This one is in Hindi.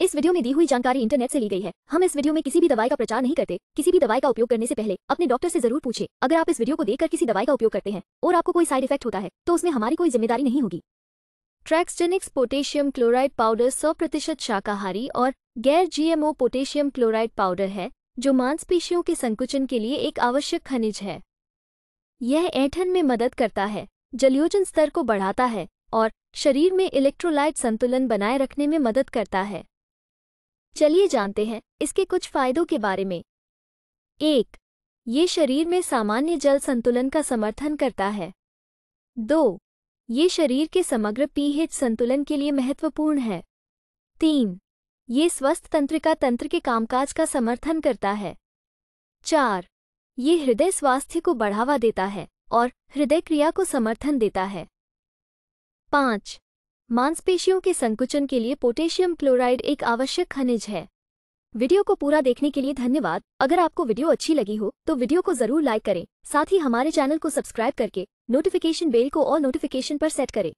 इस वीडियो में दी हुई जानकारी इंटरनेट से ली गई है हम इस वीडियो में किसी भी दवाई का प्रचार नहीं करते किसी भी दवाई का उपयोग करने से पहले अपने डॉक्टर से जरूर पूछे अगर आप इस वीडियो को देखकर किसी दवाई का उपयोग करते हैं और आपको कोई साइड इफेक्ट होता है तो उसमें हमारी कोई जिम्मेदारी नहीं होगी ट्रैक्सजेनिक्स पोटेशियम क्लोराइड पाउडर सौ प्रतिशत शाकाहारी और गैर जीएमओ पोटेशियम क्लोराइड पाउडर है जो मांसपेशियों के संकुचन के लिए एक आवश्यक खनिज है यह ऐठन में मदद करता है जलयोजन स्तर को बढ़ाता है और शरीर में इलेक्ट्रोलाइट संतुलन बनाए रखने में मदद करता है चलिए जानते हैं इसके कुछ फायदों के बारे में एक ये शरीर में सामान्य जल संतुलन का समर्थन करता है दो ये शरीर के समग्र पीएच संतुलन के लिए महत्वपूर्ण है तीन ये स्वस्थ तंत्रिका तंत्र के कामकाज का समर्थन करता है चार ये हृदय स्वास्थ्य को बढ़ावा देता है और हृदय क्रिया को समर्थन देता है पाँच मांसपेशियों के संकुचन के लिए पोटेशियम क्लोराइड एक आवश्यक खनिज है वीडियो को पूरा देखने के लिए धन्यवाद अगर आपको वीडियो अच्छी लगी हो तो वीडियो को जरूर लाइक करें साथ ही हमारे चैनल को सब्सक्राइब करके नोटिफिकेशन बेल को और नोटिफिकेशन पर सेट करें